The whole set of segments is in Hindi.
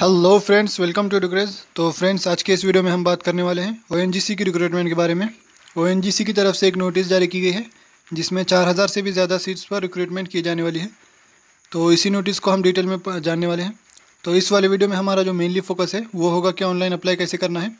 हेलो फ्रेंड्स वेलकम टू रिक्रेज तो फ्रेंड्स आज के इस वीडियो में हम बात करने वाले हैं ओएनजीसी की रिक्रूटमेंट के बारे में ओएनजीसी की तरफ से एक नोटिस जारी की गई है जिसमें 4000 से भी ज़्यादा सीट्स पर रिक्रूटमेंट की जाने वाली है तो इसी नोटिस को हम डिटेल में जानने वाले हैं तो इस वाले वीडियो में हमारा जो मेनली फोकस है वो होगा कि ऑनलाइन अप्लाई कैसे करना है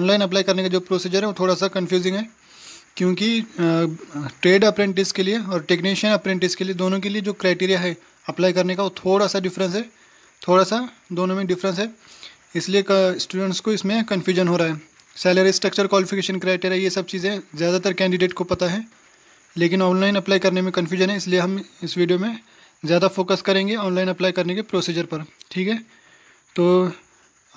ऑनलाइन अप्लाई करने का जो प्रोसीजर है वो थोड़ा सा कन्फ्यूजिंग है क्योंकि ट्रेड अप्रेंटिस के लिए और टेक्नीशियन अप्रेंटिस के लिए दोनों के लिए जो क्राइटेरिया है अप्लाई करने का वो थोड़ा सा डिफरेंस है थोड़ा सा दोनों में डिफरेंस है इसलिए स्टूडेंट्स को इसमें कन्फ्यूजन हो रहा है सैलरी स्ट्रक्चर क्वालिफिकेशन क्राइटेरिया ये सब चीज़ें ज़्यादातर कैंडिडेट को पता है लेकिन ऑनलाइन अप्लाई करने में कन्फ्यूजन है इसलिए हम इस वीडियो में ज़्यादा फोकस करेंगे ऑनलाइन अप्लाई करने के प्रोसीजर पर ठीक है तो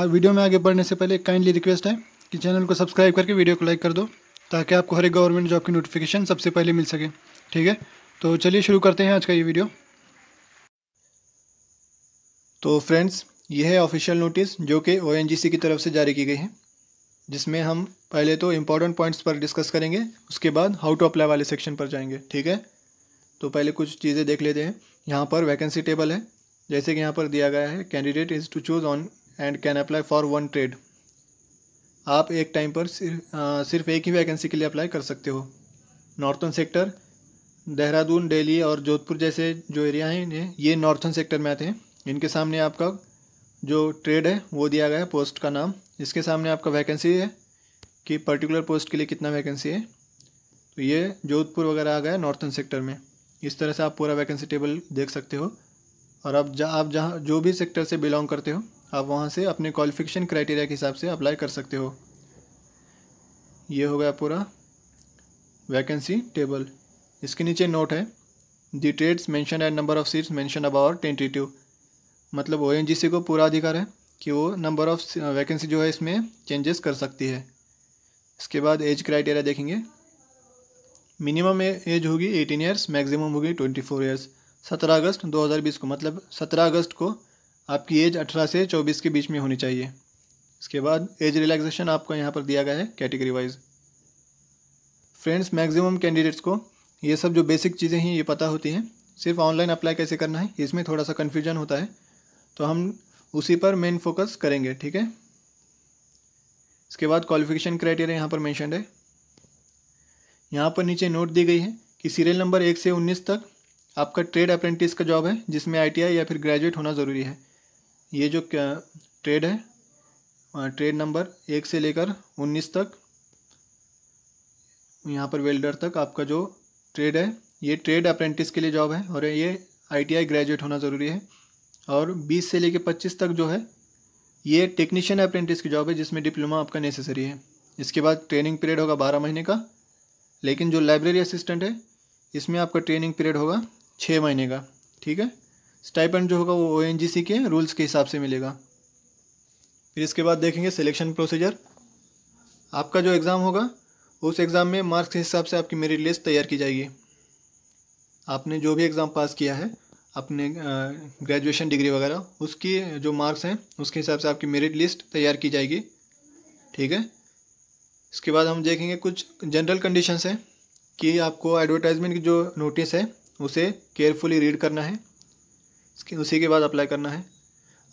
आज वीडियो में आगे बढ़ने से पहले काइंडली रिक्वेस्ट है कि चैनल को सब्सक्राइब करके वीडियो को लाइक कर दो ताकि आपको हर एक गवर्नमेंट जॉब की नोटिफिकेशन सबसे पहले मिल सके ठीक है तो चलिए शुरू करते हैं आज का ये वीडियो तो फ्रेंड्स ये है ऑफिशियल नोटिस जो कि ओ की तरफ से जारी की गई है जिसमें हम पहले तो इम्पॉर्टेंट पॉइंट्स पर डिस्कस करेंगे उसके बाद हाउ टू अप्लाई वाले सेक्शन पर जाएंगे ठीक है तो पहले कुछ चीज़ें देख लेते हैं यहाँ पर वैकेंसी टेबल है जैसे कि यहाँ पर दिया गया है candidate is to choose one and can apply for one trade आप एक टाइम पर सिर्फ आ, सिर्फ एक ही वैकेंसी के लिए अप्लाई कर सकते हो नॉर्थन सेक्टर देहरादून दिल्ली और जोधपुर जैसे जो एरिया हैं ये नॉर्थन सेक्टर में आते हैं इनके सामने आपका जो ट्रेड है वो दिया गया है पोस्ट का नाम इसके सामने आपका वैकेंसी है कि पर्टिकुलर पोस्ट के लिए कितना वैकेंसी है तो ये जोधपुर वगैरह आ गया नॉर्थन सेक्टर में इस तरह से आप पूरा वैकेंसी टेबल देख सकते हो और अब जा आप जहाँ जो भी सेक्टर से बिलोंग करते हो आप वहाँ से अपने क्वालिफिकेशन क्राइटेरिया के हिसाब से अप्लाई कर सकते हो ये हो गया पूरा वैकेंसी टेबल इसके नीचे नोट है the trades mention and number of seats mention about two मतलब ओ को पूरा अधिकार है कि वो नंबर ऑफ वैकेंसी जो है इसमें चेंजेस कर सकती है इसके बाद एज क्राइटेरिया देखेंगे मिनिमम एज होगी एटीन ईयर्स मैक्सिमम होगी ट्वेंटी फोर ईयर्स सत्रह अगस्त 2020 को मतलब सत्रह अगस्त को आपकी एज अठारह से चौबीस के बीच में होनी चाहिए इसके बाद एज रिलैक्सेशन आपको यहाँ पर दिया गया है category wise friends maximum candidates को ये सब जो बेसिक चीज़ें हैं ये पता होती हैं सिर्फ ऑनलाइन अप्लाई कैसे करना है इसमें थोड़ा सा कन्फ्यूजन होता है तो हम उसी पर मेन फोकस करेंगे ठीक है इसके बाद क्वालिफिकेशन क्राइटेरिया यहाँ पर मैंशनड है यहाँ पर नीचे नोट दी गई है कि सीरियल नंबर एक से उन्नीस तक आपका ट्रेड अप्रेंटिस का जॉब है जिसमें आईटीआई या फिर ग्रेजुएट होना ज़रूरी है ये जो ट्रेड है ट्रेड नंबर एक से लेकर उन्नीस तक यहाँ पर वेल्डर तक आपका जो ट्रेड है ये ट्रेड अप्रेंटिस के लिए जॉब है और ये आईटीआई ग्रेजुएट होना ज़रूरी है और 20 से लेके 25 तक जो है ये टेक्नीशियन अप्रेंटिस की जॉब है जिसमें डिप्लोमा आपका नेसेसरी है इसके बाद ट्रेनिंग पीरियड होगा बारह महीने का लेकिन जो लाइब्रेरी असिस्टेंट है इसमें आपका ट्रेनिंग पीरियड होगा छः महीने का ठीक है स्टाइपेंड जो होगा वो ओ के रूल्स के हिसाब से मिलेगा फिर इसके बाद देखेंगे सिलेक्शन प्रोसीजर आपका जो एग्ज़ाम होगा उस एग्ज़ाम में मार्क्स के हिसाब से आपकी मेरिट लिस्ट तैयार की जाएगी आपने जो भी एग्ज़ाम पास किया है अपने ग्रेजुएशन डिग्री वगैरह उसकी जो मार्क्स हैं उसके हिसाब से आपकी मेरिट लिस्ट तैयार की जाएगी ठीक है इसके बाद हम देखेंगे कुछ जनरल कंडीशंस हैं कि आपको एडवर्टाइजमेंट की जो नोटिस है उसे केयरफुली रीड करना है इसके उसी के बाद अप्लाई करना है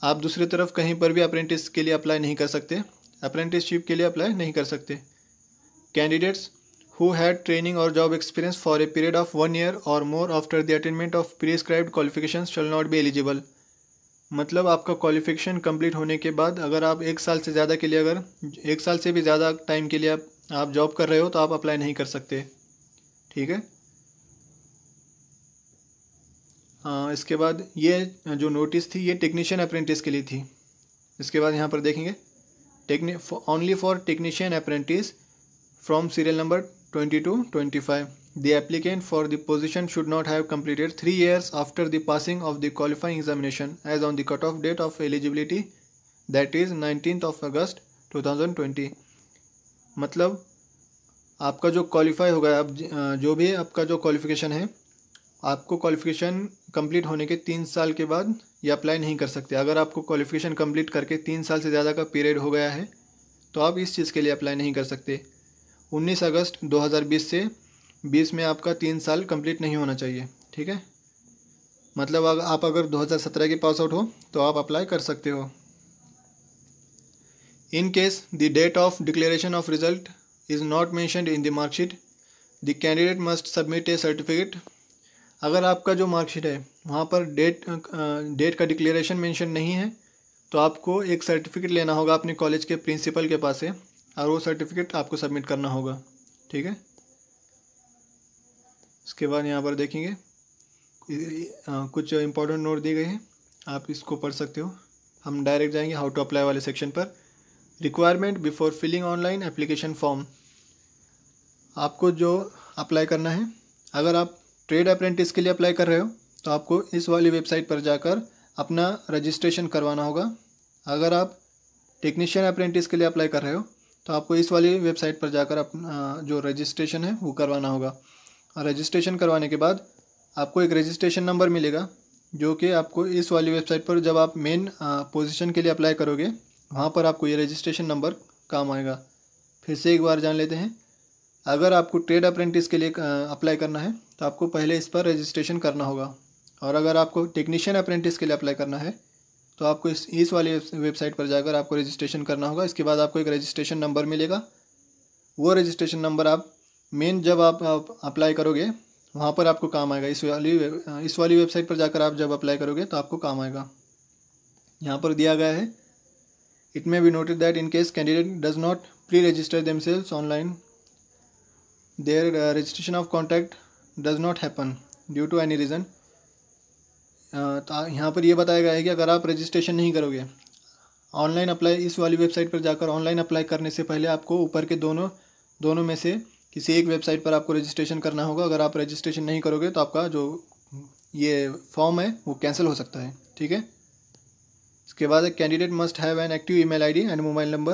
आप दूसरी तरफ कहीं पर भी अप्रेंटिस के लिए अप्लाई नहीं कर सकते अप्रेंटिसशिप के लिए अप्लाई नहीं कर सकते candidates who had training or job experience for a period of one year or more after the attainment of prescribed qualifications shall not be eligible मतलब आपका क्वालिफिकेशन कंप्लीट होने के बाद अगर आप एक साल से ज़्यादा के लिए अगर एक साल से भी ज़्यादा टाइम के लिए आप आप जॉब कर रहे हो तो आप अप्लाई नहीं कर सकते ठीक है हाँ इसके बाद ये जो नोटिस थी ये टेक्नीशियन अप्रेंटिस के लिए थी इसके बाद यहाँ पर देखेंगे टेक्नी only for technician apprentice from serial number 20 25. The applicant for the position should not have completed 3 years after the passing of the qualifying examination as on the cut off date of eligibility that is 19th of august 2020 matlab aapka jo qualify ho gaya ab jo bhi aapka jo qualification hai आपको क्वालिफिकेशन कंप्लीट होने के तीन साल के बाद ये अप्लाई नहीं कर सकते अगर आपको क्वालिफिकेशन कंप्लीट करके तीन साल से ज़्यादा का पीरियड हो गया है तो आप इस चीज़ के लिए अप्लाई नहीं कर सकते 19 अगस्त 2020 से 20 में आपका तीन साल कंप्लीट नहीं होना चाहिए ठीक है मतलब अगर आप अगर 2017 के पास आउट हो तो आप अप्लाई कर सकते हो in case the date of declaration of result is not mentioned in the marksheet the candidate must submit a certificate अगर आपका जो मार्कशीट है वहाँ पर डेट डेट का डिक्लेरेशन मेंशन नहीं है तो आपको एक सर्टिफिकेट लेना होगा अपने कॉलेज के प्रिंसिपल के पास से और वो सर्टिफिकेट आपको सबमिट करना होगा ठीक है इसके बाद यहाँ पर देखेंगे कुछ इंपॉर्टेंट नोट दिए गए हैं आप इसको पढ़ सकते हो हम डायरेक्ट जाएंगे हाउ टू अप्लाई वाले सेक्शन पर requirement before filling online application form आपको जो अप्लाई करना है अगर आप ट्रेड अप्रेंटिस के लिए अप्लाई कर रहे हो तो आपको इस वाली वेबसाइट पर जाकर अपना रजिस्ट्रेशन करवाना होगा अगर आप टेक्नीशियन अप्रेंटिस के लिए अप्लाई कर रहे हो तो आपको इस वाली वेबसाइट पर जाकर अपना जो रजिस्ट्रेशन है वो करवाना होगा रजिस्ट्रेशन करवाने के बाद आपको एक रजिस्ट्रेशन नंबर मिलेगा जो कि आपको इस वाली वेबसाइट पर जब आप मेन पोजीशन के लिए अप्लाई करोगे वहाँ पर आपको ये रजिस्ट्रेशन नंबर काम आएगा फिर से एक बार जान लेते हैं अगर आपको ट्रेड अप्रेंटिस के लिए अप्लाई करना है तो आपको पहले इस पर रजिस्ट्रेशन करना होगा और अगर आपको टेक्नीशियन अप्रेंटिस के लिए अप्लाई करना है तो आपको इस इस वाले वेबसाइट पर जाकर आपको रजिस्ट्रेशन करना होगा इसके बाद आपको एक रजिस्ट्रेशन नंबर मिलेगा वो रजिस्ट्रेशन नंबर आप मेन जब आप, अप्लाई करोगे वहाँ पर आपको काम आएगा इस वाली इस वाली वेबसाइट पर जाकर आप जब अप्लाई करोगे तो आपको काम आएगा यहाँ पर दिया गया है it may be noted that in case candidate does not pre register themselves online their registration of contact does not happen due to any reason तो यहाँ पर यह बताया गया है कि अगर आप रजिस्ट्रेशन नहीं करोगे ऑनलाइन अप्लाई इस वाली वेबसाइट पर जाकर ऑनलाइन अप्लाई करने से पहले आपको ऊपर के दोनों दोनों में से किसी एक वेबसाइट पर आपको रजिस्ट्रेशन करना होगा अगर आप रजिस्ट्रेशन नहीं करोगे तो आपका जो ये फॉर्म है वो कैंसिल हो सकता है ठीक है इसके बाद एक candidate must have an active email ID and mobile number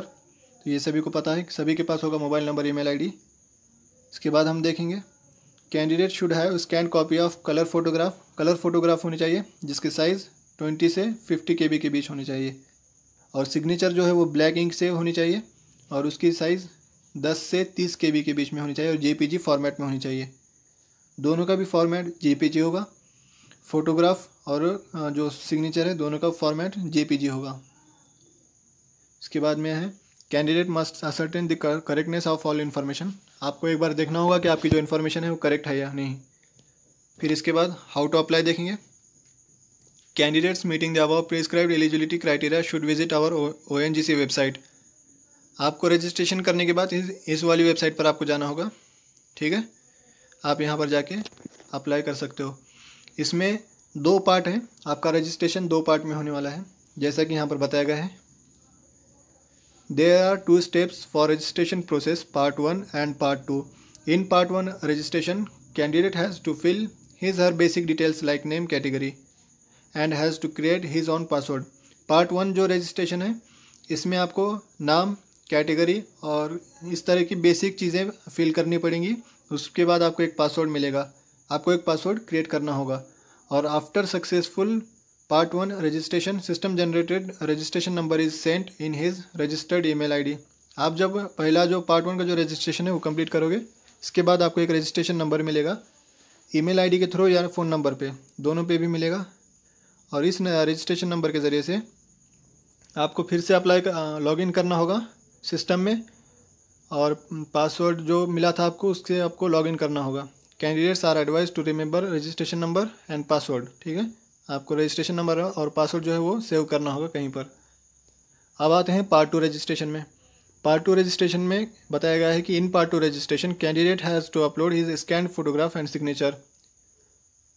तो ये सभी को पता है सभी के पास होगा मोबाइल नंबर ईमेल आईडी इसके बाद हम देखेंगे candidate should have scan copy of colour photograph colour photograph होनी चाहिए जिसके साइज़ ट्वेंटी से फिफ्टी के के बीच होनी चाहिए और सिग्नेचर जो है वो ब्लैक इंक से होनी चाहिए और उसकी साइज़ दस से तीस के के बीच में होनी चाहिए और जे फॉर्मेट में होनी चाहिए दोनों का भी फॉर्मेट जे होगा फ़ोटोग्राफ और जो सिग्नेचर है दोनों का फॉर्मेट जे होगा इसके बाद में है candidate must ascertain the correctness of all information आपको एक बार देखना होगा कि आपकी जो इन्फॉर्मेशन है वो करेक्ट है या नहीं फिर इसके बाद हाउ टू अप्लाई देखेंगे candidates meeting the above prescribe eligibility criteria should visit our O N G C website आपको रजिस्ट्रेशन करने के बाद इस, इस वाली वेबसाइट पर आपको जाना होगा ठीक है आप यहाँ पर जाके अप्लाई कर सकते हो इसमें दो पार्ट है आपका रजिस्ट्रेशन दो पार्ट में होने वाला है जैसा कि यहाँ पर बताया गया है there are two steps for registration process part one and part two in part one registration candidate has to fill his her basic details like name category and has to create his own password part one जो रजिस्ट्रेशन है इसमें आपको नाम कैटेगरी और इस तरह की बेसिक चीज़ें फिल करनी पड़ेंगी उसके बाद आपको एक पासवर्ड मिलेगा आपको एक पासवर्ड क्रिएट करना होगा और after successful part one registration system generated registration number is sent in his registered email ID आप जब पहला जो पार्ट वन का जो रजिस्ट्रेशन है वो कंप्लीट करोगे इसके बाद आपको एक रजिस्ट्रेशन नंबर मिलेगा ईमेल आईडी के थ्रू या फ़ोन नंबर पे दोनों पे भी मिलेगा और इस रजिस्ट्रेशन नंबर के ज़रिए से आपको फिर से अप्लाई लॉग इन करना होगा सिस्टम में और पासवर्ड जो मिला था आपको उससे आपको लॉग इन करना होगा candidates are advise to remember registration number and password ठीक है आपको रजिस्ट्रेशन नंबर और पासवर्ड जो है वो सेव करना होगा कहीं पर अब आते हैं पार्ट टू रजिस्ट्रेशन में पार्ट टू रजिस्ट्रेशन में बताया गया है कि in part two registration candidate has to upload his scanned photograph and signature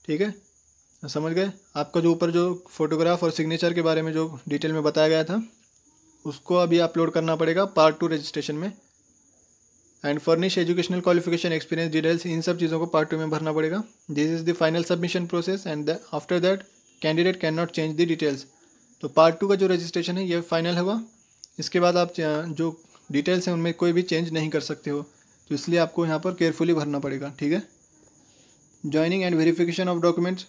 ठीक है समझ गए आपका जो ऊपर जो फोटोग्राफ और सिग्नेचर के बारे में जो डिटेल में बताया गया था उसको अभी अपलोड करना पड़ेगा पार्ट टू रजिस्ट्रेशन में and furnish educational qualification experience details इन सब चीज़ों को पार्ट टू में भरना पड़ेगा this is the final submission process and after that candidate can not change the details तो पार्ट टू का जो रजिस्ट्रेशन है ये फाइनल होगा इसके बाद आप जो डिटेल्स हैं उनमें कोई भी चेंज नहीं कर सकते हो तो इसलिए आपको यहाँ पर केयरफुली भरना पड़ेगा ठीक है joining and verification of documents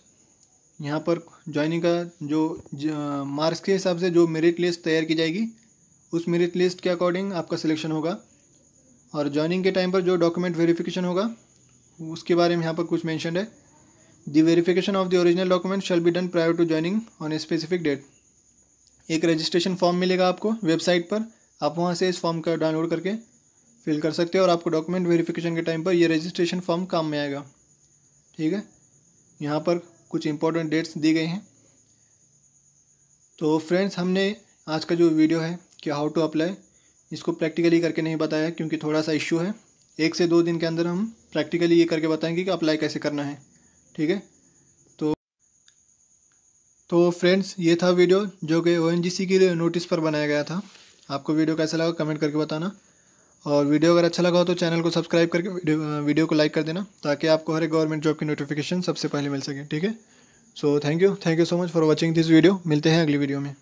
यहाँ पर ज्वाइनिंग का जो मार्क्स के हिसाब से जो मेरिट लिस्ट तैयार की जाएगी उस मेरिट लिस्ट के अकॉर्डिंग आपका सिलेक्शन होगा और ज्वाइनिंग के टाइम पर जो डॉक्यूमेंट वेरिफिकेशन होगा उसके बारे में यहाँ पर कुछ मैंशन है the verification of the original document shall be done prior to joining on a specific date एक रजिस्ट्रेशन फॉर्म मिलेगा आपको वेबसाइट पर आप वहाँ से इस फॉर्म का डाउनलोड करके फिल कर सकते हो और आपको डॉक्यूमेंट वेरिफिकेशन के टाइम पर यह रजिस्ट्रेशन फॉर्म काम में आएगा ठीक है यहाँ पर कुछ इंपॉर्टेंट डेट्स दी गई हैं तो फ्रेंड्स हमने आज का जो वीडियो है कि हाउ टू अप्लाई इसको प्रैक्टिकली करके नहीं बताया क्योंकि थोड़ा सा इश्यू है एक से दो दिन के अंदर हम प्रैक्टिकली ये करके बताएंगे कि अप्लाई कैसे करना है ठीक है तो तो फ्रेंड्स ये था वीडियो जो कि ओ लिए नोटिस पर बनाया गया था आपको वीडियो कैसा लगा कमेंट करके बताना और वीडियो अगर अच्छा लगा हो तो चैनल को सब्सक्राइब करके वीडियो, वीडियो को लाइक कर देना ताकि आपको हर एक गवर्नमेंट जॉब की नोटिफिकेशन सबसे पहले मिल सके ठीक है so thank you thank you so much for watching this video मिलते हैं अगली वीडियो में